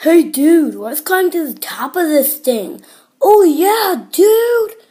Hey dude, let's climb to the top of this thing. Oh yeah, dude!